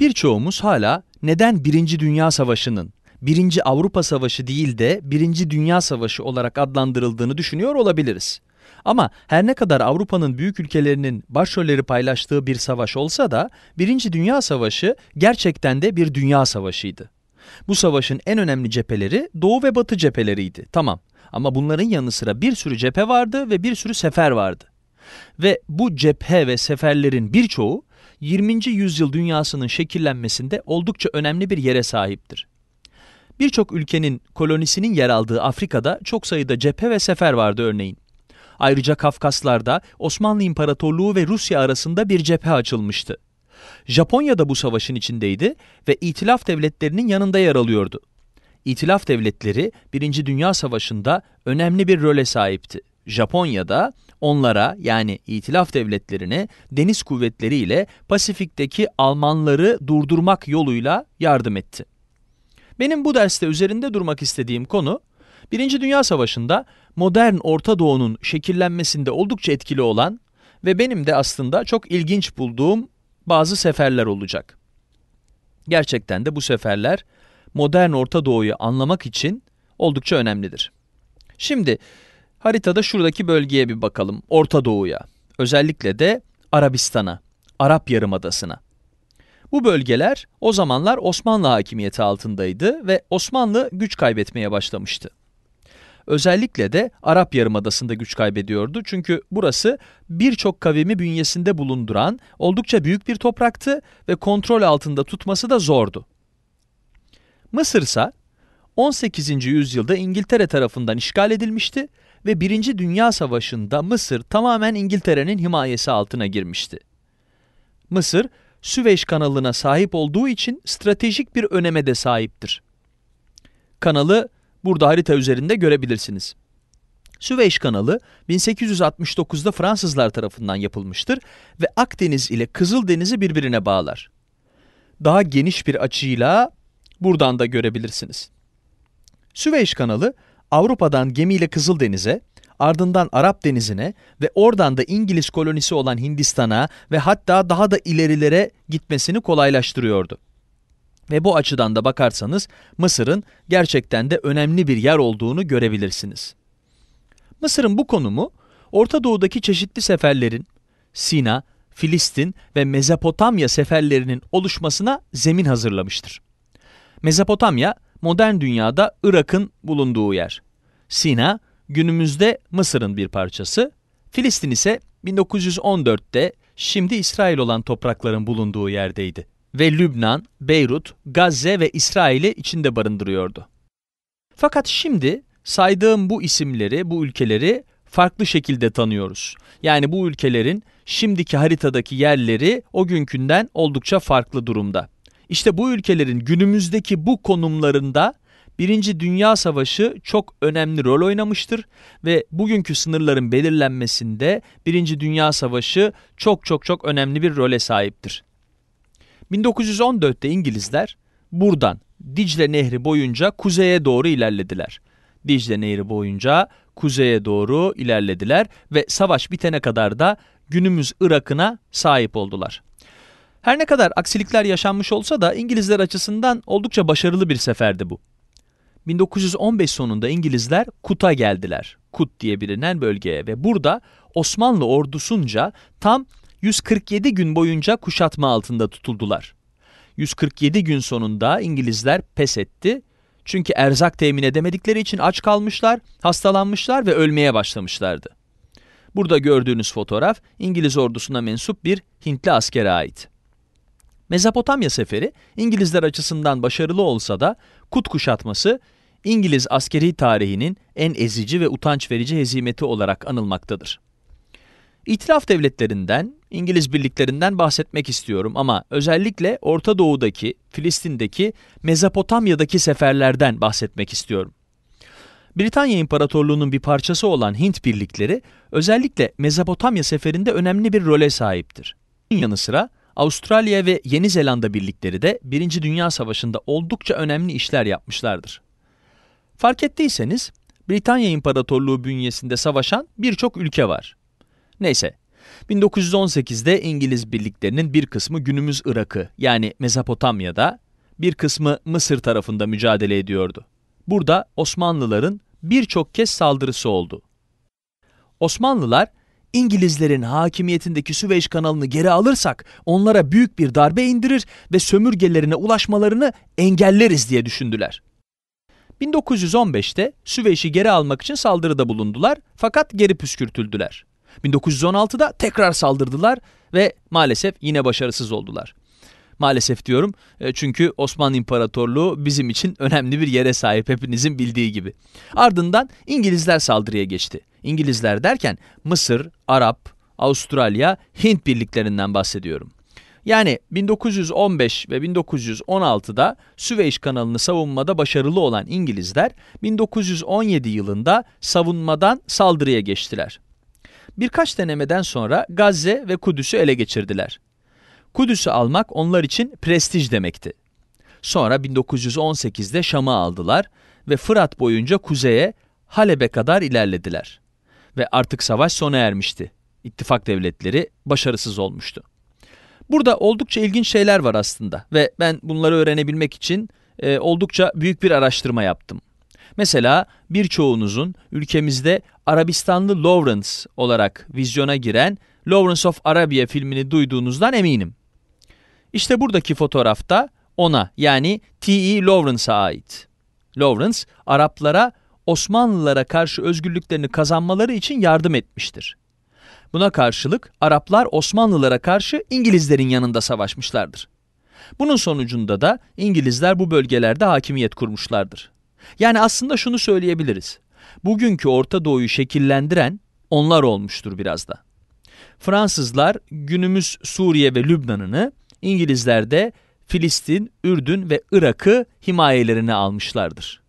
Birçoğumuz hala neden Birinci Dünya Savaşı'nın Birinci Avrupa Savaşı değil de Birinci Dünya Savaşı olarak adlandırıldığını düşünüyor olabiliriz. Ama her ne kadar Avrupa'nın büyük ülkelerinin başrolleri paylaştığı bir savaş olsa da Birinci Dünya Savaşı gerçekten de bir dünya savaşıydı. Bu savaşın en önemli cepheleri Doğu ve Batı cepheleriydi. Tamam. Ama bunların yanı sıra bir sürü cephe vardı ve bir sürü sefer vardı. Ve bu cephe ve seferlerin birçoğu 20. yüzyıl dünyasının şekillenmesinde oldukça önemli bir yere sahiptir. Birçok ülkenin kolonisinin yer aldığı Afrika'da çok sayıda cephe ve sefer vardı örneğin. Ayrıca Kafkaslar'da Osmanlı İmparatorluğu ve Rusya arasında bir cephe açılmıştı. Japonya da bu savaşın içindeydi ve İtilaf devletlerinin yanında yer alıyordu. İtilaf devletleri 1. Dünya Savaşı'nda önemli bir role sahipti. Japonya da onlara yani itilaf devletlerine deniz kuvvetleriyle Pasifik'teki Almanları durdurmak yoluyla yardım etti. Benim bu derste üzerinde durmak istediğim konu, Birinci Dünya Savaşı'nda modern Orta Doğu'nun şekillenmesinde oldukça etkili olan ve benim de aslında çok ilginç bulduğum bazı seferler olacak. Gerçekten de bu seferler modern Orta Doğu'yu anlamak için oldukça önemlidir. Şimdi Haritada şuradaki bölgeye bir bakalım. Orta Doğu'ya. Özellikle de Arabistan'a, Arap Yarımadası'na. Bu bölgeler o zamanlar Osmanlı hakimiyeti altındaydı ve Osmanlı güç kaybetmeye başlamıştı. Özellikle de Arap Yarımadası'nda güç kaybediyordu çünkü burası birçok kavimi bünyesinde bulunduran oldukça büyük bir topraktı ve kontrol altında tutması da zordu. Mısır ise 18. yüzyılda İngiltere tarafından işgal edilmişti ve Birinci Dünya Savaşı'nda Mısır tamamen İngiltere'nin himayesi altına girmişti. Mısır, Süveyş kanalına sahip olduğu için stratejik bir öneme de sahiptir. Kanalı burada harita üzerinde görebilirsiniz. Süveyş kanalı 1869'da Fransızlar tarafından yapılmıştır ve Akdeniz ile Kızıldeniz'i birbirine bağlar. Daha geniş bir açıyla buradan da görebilirsiniz. Süveyş kanalı Avrupa'dan gemiyle Kızıldeniz'e, ardından Arap Denizi'ne ve oradan da İngiliz kolonisi olan Hindistan'a ve hatta daha da ilerilere gitmesini kolaylaştırıyordu. Ve bu açıdan da bakarsanız Mısır'ın gerçekten de önemli bir yer olduğunu görebilirsiniz. Mısır'ın bu konumu Orta Doğu'daki çeşitli seferlerin Sina, Filistin ve Mezopotamya seferlerinin oluşmasına zemin hazırlamıştır. Mezopotamya modern dünyada Irak'ın bulunduğu yer. Sina günümüzde Mısır'ın bir parçası, Filistin ise 1914'te şimdi İsrail olan toprakların bulunduğu yerdeydi ve Lübnan, Beyrut, Gazze ve İsrail'i içinde barındırıyordu. Fakat şimdi saydığım bu isimleri, bu ülkeleri farklı şekilde tanıyoruz. Yani bu ülkelerin şimdiki haritadaki yerleri o günkünden oldukça farklı durumda. İşte bu ülkelerin günümüzdeki bu konumlarında Birinci Dünya Savaşı çok önemli rol oynamıştır ve bugünkü sınırların belirlenmesinde Birinci Dünya Savaşı çok çok çok önemli bir role sahiptir. 1914'te İngilizler buradan Dicle Nehri boyunca kuzeye doğru ilerlediler. Dicle Nehri boyunca kuzeye doğru ilerlediler ve savaş bitene kadar da günümüz Irak'ına sahip oldular. Her ne kadar aksilikler yaşanmış olsa da İngilizler açısından oldukça başarılı bir seferdi bu. 1915 sonunda İngilizler Kut'a geldiler. Kut diye bilinen bölgeye ve burada Osmanlı ordusunca tam 147 gün boyunca kuşatma altında tutuldular. 147 gün sonunda İngilizler pes etti. Çünkü erzak temin edemedikleri için aç kalmışlar, hastalanmışlar ve ölmeye başlamışlardı. Burada gördüğünüz fotoğraf İngiliz ordusuna mensup bir Hintli askere ait. Mezopotamya Seferi İngilizler açısından başarılı olsa da Kut kuşatması İngiliz askeri tarihinin en ezici ve utanç verici hezimeti olarak anılmaktadır. İtilaf devletlerinden, İngiliz birliklerinden bahsetmek istiyorum ama özellikle Orta Doğu'daki, Filistin'deki, Mezopotamya'daki seferlerden bahsetmek istiyorum. Britanya İmparatorluğu'nun bir parçası olan Hint birlikleri özellikle Mezopotamya seferinde önemli bir role sahiptir. Yanı sıra Avustralya ve Yeni Zelanda birlikleri de 1. Dünya Savaşı'nda oldukça önemli işler yapmışlardır. Fark ettiyseniz Britanya İmparatorluğu bünyesinde savaşan birçok ülke var. Neyse, 1918'de İngiliz birliklerinin bir kısmı günümüz Irak'ı yani Mezopotamya'da, bir kısmı Mısır tarafında mücadele ediyordu. Burada Osmanlıların birçok kez saldırısı oldu. Osmanlılar İngilizlerin hakimiyetindeki Süveyş kanalını geri alırsak onlara büyük bir darbe indirir ve sömürgelerine ulaşmalarını engelleriz diye düşündüler. 1915'te Süveyş'i geri almak için saldırıda bulundular fakat geri püskürtüldüler. 1916'da tekrar saldırdılar ve maalesef yine başarısız oldular. Maalesef diyorum e, çünkü Osmanlı İmparatorluğu bizim için önemli bir yere sahip hepinizin bildiği gibi. Ardından İngilizler saldırıya geçti. İngilizler derken Mısır, Arap, Avustralya, Hint birliklerinden bahsediyorum. Yani 1915 ve 1916'da Süveyş kanalını savunmada başarılı olan İngilizler 1917 yılında savunmadan saldırıya geçtiler. Birkaç denemeden sonra Gazze ve Kudüs'ü ele geçirdiler. Kudüs'ü almak onlar için prestij demekti. Sonra 1918'de Şam'ı aldılar ve Fırat boyunca kuzeye Halep'e kadar ilerlediler. Ve artık savaş sona ermişti. İttifak devletleri başarısız olmuştu. Burada oldukça ilginç şeyler var aslında ve ben bunları öğrenebilmek için e, oldukça büyük bir araştırma yaptım. Mesela birçoğunuzun ülkemizde Arabistanlı Lawrence olarak vizyona giren Lawrence of Arabia filmini duyduğunuzdan eminim. İşte buradaki fotoğrafta ona yani T.E. Lawrence'a ait. Lawrence, Araplara Osmanlılara karşı özgürlüklerini kazanmaları için yardım etmiştir. Buna karşılık Araplar Osmanlılara karşı İngilizlerin yanında savaşmışlardır. Bunun sonucunda da İngilizler bu bölgelerde hakimiyet kurmuşlardır. Yani aslında şunu söyleyebiliriz. Bugünkü Orta Doğu'yu şekillendiren onlar olmuştur biraz da. Fransızlar günümüz Suriye ve Lübnan'ını, İngilizler de Filistin, Ürdün ve Irak'ı himayelerine almışlardır.